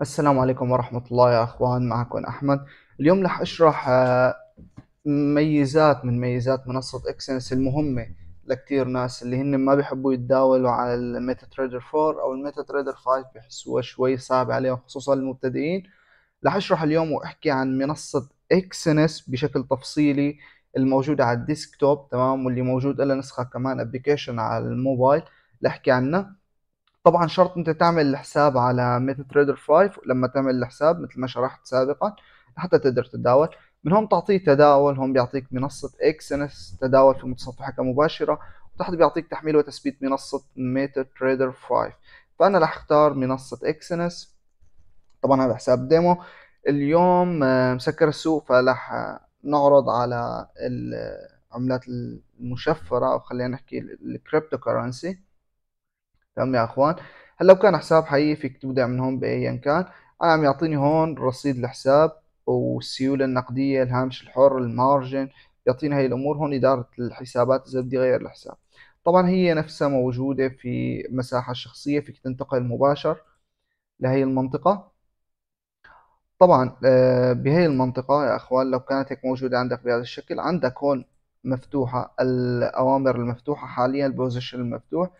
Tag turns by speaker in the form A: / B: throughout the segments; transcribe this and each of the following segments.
A: السلام عليكم ورحمة الله يا أخوان معكم أحمد اليوم رح أشرح آه، ميزات من ميزات منصة إكسنس المهمة لكتير ناس اللي هن ما بيحبوا يتداولوا على الميتا تريدر 4 أو الميتا تريدر 5 بيحسوها شوي صعب عليهم خصوصا المبتدئين رح أشرح اليوم وأحكي عن منصة إكسنس بشكل تفصيلي الموجودة على الديسكتوب تمام واللي موجود لها نسخة كمان ابلكيشن على الموبايل لحكي عنها طبعا شرط انت تعمل الحساب على ميتا تريدر 5 لما تعمل الحساب مثل ما شرحت سابقا حتى تقدر تتداول من هون تعطيه تداول هون بيعطيك منصة اكسنس تداول في متصفحة مباشرة وتحت بيعطيك تحميل وتثبيت منصة ميتا تريدر 5 فأنا راح اختار منصة اكسنس طبعا هذا حساب ديمو اليوم آه، مسكر السوق فراح آه، نعرض على العملات آه، المشفرة أو خلينا نحكي الكريبتو كرنسي تمام يا اخوان هلا لو كان حساب حقيقي فيك تبدأ من هون بايا كان انا عم يعطيني هون رصيد الحساب والسيولة النقدية الهامش الحر المارجن يعطيني هاي الامور هون ادارة الحسابات اذا بدي غير الحساب طبعا هي نفسها موجودة في مساحة شخصية فيك تنتقل مباشر لهي المنطقة طبعا آه، بهي المنطقة يا اخوان لو كانت هيك موجودة عندك بهذا الشكل عندك هون مفتوحة الأوامر المفتوحة حاليا البوزيشن المفتوح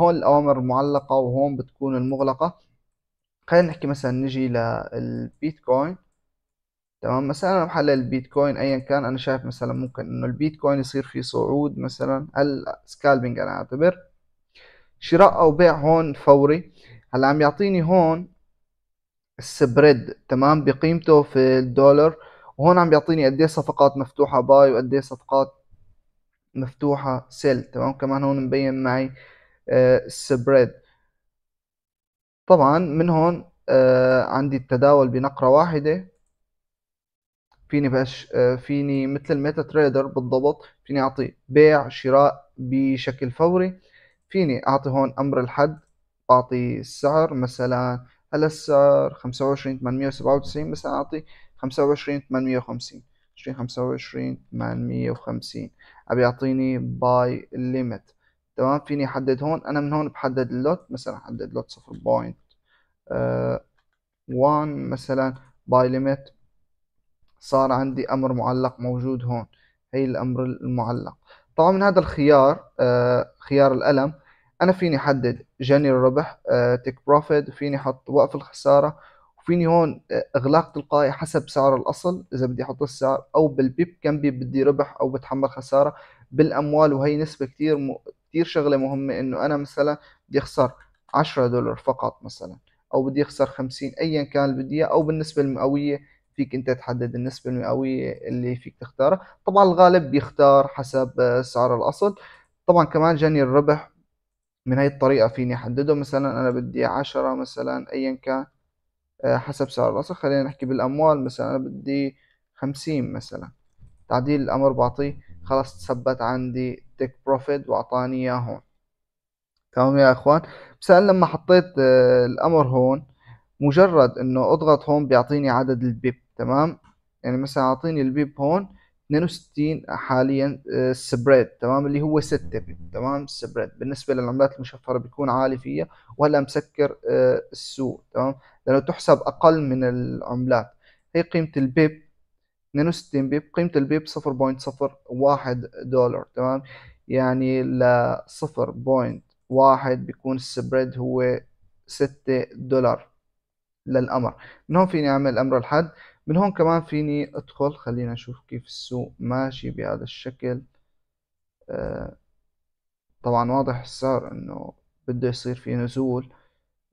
A: هون الأوامر معلقة وهون بتكون المغلقة خلينا نحكي مثلا نجي للبيتكوين تمام مثلا أنا بحلل البيتكوين أيا كان أنا شايف مثلا ممكن إنه البيتكوين يصير فيه صعود مثلا السكالبينج أنا أعتبر شراء أو بيع هون فوري هلا عم يعطيني هون السبريد تمام بقيمته في الدولار وهون عم بيعطيني قد ايه صفقات مفتوحه باي وقد ايه صفقات مفتوحه سيل تمام كمان هون مبين معي سبريد طبعا من هون آه، عندي التداول بنقرة واحدة فيني بأش آه، فيني مثل الميتا تريدر بالضبط فيني أعطي بيع شراء بشكل فوري فيني أعطي هون أمر الحد أعطي السعر مثلا هلا السعر خمسة وعشرين ثمانمية وسبعة وتسعين مثلا أعطي خمسة وعشرين ثمانمية وخمسين عشرين خمسة وعشرين ثمانمية وخمسين أبي يعطيني باي ليميت تمام فيني احدد هون انا من هون بحدد اللوت مثلا احدد لوت 0.1 uh, آه، مثلا باي ليميت صار عندي امر معلق موجود هون هي الامر المعلق طبعا من هذا الخيار uh, خيار الالم انا فيني احدد جني الربح تك uh, بروفيت فيني احط وقف الخساره وفيني هون آه، اغلاق تلقائي حسب سعر الاصل اذا بدي احط السعر او بالبيب كم بيب بدي ربح او بتحمل خساره بالاموال وهي نسبه كثير كتير شغلة مهمة انه انا مثلا بدي اخسر عشرة دولار فقط مثلا او بدي اخسر خمسين ايا كان اللي بدي اياه او بالنسبة المئوية فيك انت تحدد النسبة المئوية اللي فيك تختارها طبعا الغالب بيختار حسب سعر الاصل طبعا كمان جاني الربح من هاي الطريقة فيني احدده مثلا انا بدي عشرة مثلا ايا كان آه، حسب سعر الاصل خلينا نحكي بالاموال مثلا انا بدي خمسين مثلا تعديل الامر بعطيه خلاص تثبت عندي تك بروفيت واعطاني اياه هون تمام يا اخوان بس لما حطيت آه، الامر هون مجرد انه اضغط هون بيعطيني عدد البيب تمام يعني مثلا اعطيني البيب هون 62 حاليا السبريد آه، تمام اللي هو 6 بيب تمام السبريد بالنسبه للعملات المشفره بيكون عالي فيها وهلا مسكر آه، السوق تمام لانه تحسب اقل من العملات هي قيمه البيب 62 بيب قيمة البيب 0.01 دولار تمام يعني ل 0.1 بيكون السبريد هو 6 دولار للأمر من هون فيني أعمل أمر الحد من هون كمان فيني أدخل خلينا نشوف كيف السوق ماشي بهذا الشكل آه، طبعا واضح السعر انه بده يصير في نزول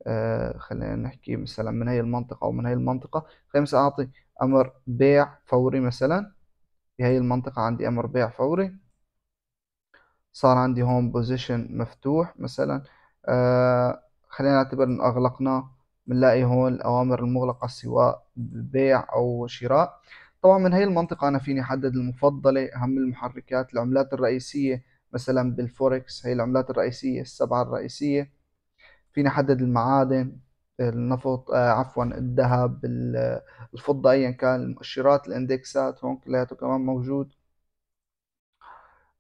A: آه، خلينا نحكي مثلا من هاي المنطقة أو من هاي المنطقة خلينا مثلا أعطي أمر بيع فوري مثلا في هاي المنطقة عندي أمر بيع فوري صار عندي هون بوزيشن مفتوح مثلا آه خلينا نعتبر إن أغلقناه بنلاقي هون الأوامر المغلقة سواء بيع أو شراء طبعا من هاي المنطقة أنا فيني أحدد المفضلة أهم المحركات العملات الرئيسية مثلا بالفوركس هي العملات الرئيسية السبعة الرئيسية فينا نحدد المعادن النفط آه عفوا الذهب الفضة أيا كان المؤشرات الاندكسات هون كلياته كمان موجود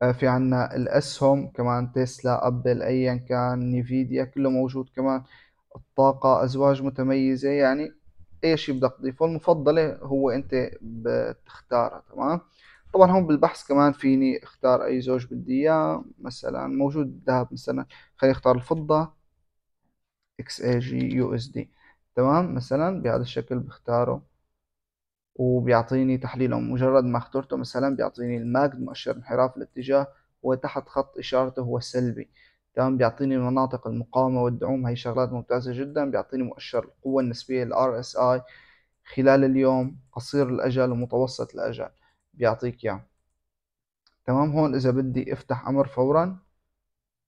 A: آه في عنا الأسهم كمان تسلا أبل أيا كان نيفيديا كله موجود كمان الطاقة أزواج متميزة يعني أي شيء بدك تضيفه المفضلة هو أنت بتختارها تمام طبعا هون بالبحث كمان فيني اختار اي زوج بدي اياه مثلا موجود الذهب مثلا خليني اختار الفضة اكس اي جي يو اس دي تمام مثلا بهذا الشكل بختاره وبيعطيني تحليله مجرد ما اخترته مثلا بيعطيني الماجد مؤشر انحراف الاتجاه هو تحت خط اشارته هو سلبي تمام بيعطيني مناطق المقاومة والدعوم هي شغلات ممتازة جدا بيعطيني مؤشر القوة النسبية ال اي خلال اليوم قصير الأجل ومتوسط الأجل بيعطيك إياه تمام هون إذا بدي أفتح أمر فورا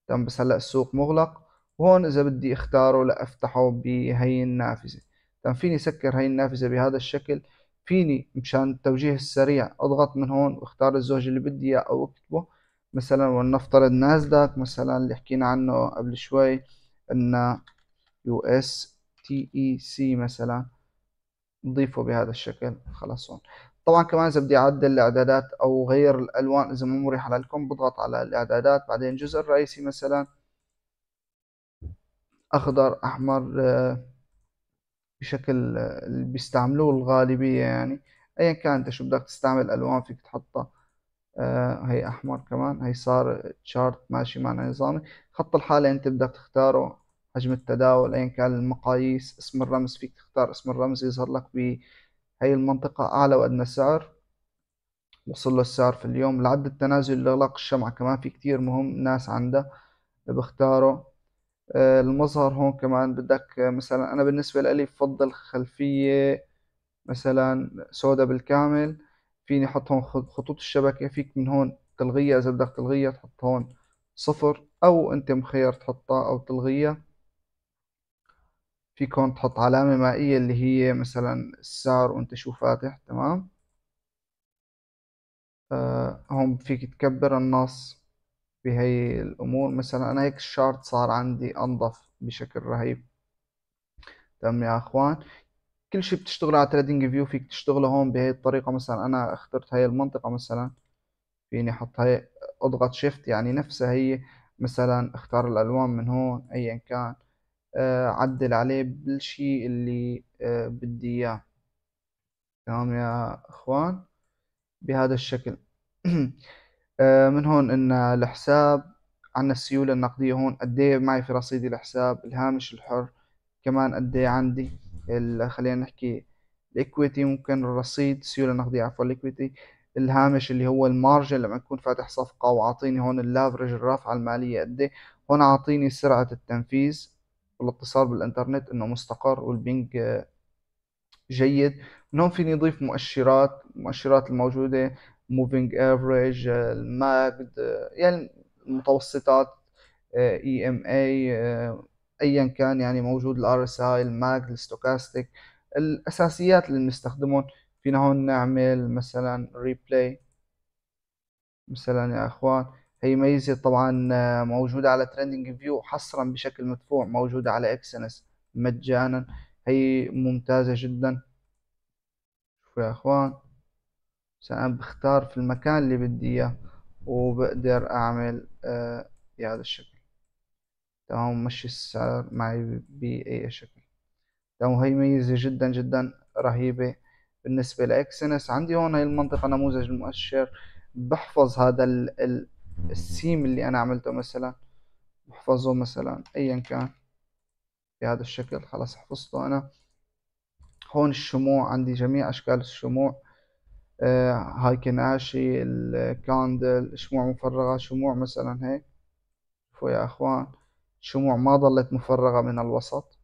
A: تمام بس هلأ السوق مغلق وهون اذا بدي اختاره لافتحه بهي النافذة تمام طيب فيني سكر هي النافذة بهذا الشكل فيني مشان التوجيه السريع اضغط من هون واختار الزوج اللي بدي اياه او اكتبه مثلا ولنفترض نازداك مثلا اللي حكينا عنه قبل شوي ان يو اس تي اي سي مثلا نضيفه بهذا الشكل خلاص هون طبعا كمان اذا بدي اعدل الاعدادات او غير الالوان اذا مو مريحه لكم بضغط على الاعدادات بعدين الجزء الرئيسي مثلا اخضر احمر آه، بشكل آه، اللي بيستعملوه الغالبية يعني ايا كان انت شو بدك تستعمل الوان فيك تحطها آه، هي احمر كمان هي صار تشارت ماشي معنا نظامي خط الحالة انت بدك تختاره حجم التداول ايا كان المقاييس اسم الرمز فيك تختار اسم الرمز يظهر لك بهي المنطقة اعلى وادنى سعر وصل له السعر في اليوم العد التنازلي لإغلاق الشمعة كمان في كتير مهم ناس عندها بختاره آه، المظهر هون كمان بدك آه، مثلا أنا بالنسبة لي بفضل خلفية مثلا سوداء بالكامل فيني أحط هون خطوط الشبكة فيك من هون تلغيها إذا بدك تلغيها تحط هون صفر أو أنت مخير تحطها أو تلغيها فيك هون تحط علامة مائية اللي هي مثلا السعر وأنت شو فاتح تمام آه، هون فيك تكبر النص بهي الأمور مثلا أنا هيك الشارت صار عندي أنظف بشكل رهيب تمام يا أخوان كل شيء بتشتغل على تريدنج فيو فيك تشتغله هون بهي الطريقة مثلا أنا اخترت هاي المنطقة مثلا فيني أحط هاي أضغط شيفت يعني نفسها هي مثلا اختار الألوان من هون أيا كان آه عدل عليه بالشيء اللي آه بدي إياه تمام يا إخوان بهذا الشكل آه، من هون ان الحساب عنا السيولة النقدية هون قد ايه معي في رصيدي الحساب الهامش الحر كمان قد ايه عندي خلينا نحكي الاكويتي ممكن الرصيد السيولة النقدية عفوا الاكويتي الهامش اللي هو المارجن لما اكون فاتح صفقة وعاطيني هون اللافرج الرافعة المالية قد ايه هون عاطيني سرعة التنفيذ والاتصال بالانترنت انه مستقر والبنك آه، جيد من هون فيني اضيف مؤشرات المؤشرات الموجودة موفينج افريج الماجد يعني المتوسطات اي ام اي ايا كان يعني موجود الار اس اي الماجد الستوكاستيك الاساسيات اللي بنستخدمهم فينا هون نعمل مثلا ريبلاي مثلا يا اخوان هي ميزة طبعا آه، موجودة على تريندنج فيو حصرا بشكل مدفوع موجودة على اكسنس مجانا هي ممتازة جدا شوفوا يا اخوان بس بختار في المكان اللي بدي إياه وبقدر أعمل آه بهذا الشكل تمام مشي السعر معي بأي شكل تمام هي ميزة جدا جدا رهيبة بالنسبة لإكسنس عندي هون هي المنطقة نموذج المؤشر بحفظ هذا الـ الـ السيم اللي أنا عملته مثلا بحفظه مثلا أيا كان بهذا الشكل خلاص حفظته أنا هون الشموع عندي جميع أشكال الشموع آه، هاي كناشي الكاندل شموع مفرغة شموع مثلا هيك شوفوا يا اخوان شموع ما ظلت مفرغة من الوسط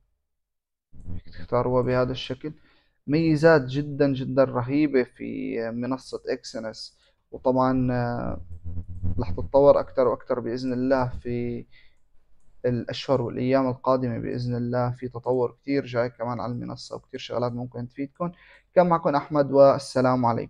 A: تختاروها بهذا الشكل ميزات جدا جدا رهيبة في منصة اكسنس وطبعا آه، رح تتطور اكتر واكتر باذن الله في الاشهر والايام القادمه باذن الله في تطور كتير جاي كمان على المنصه وكتير شغلات ممكن تفيدكم كان معكم احمد والسلام عليكم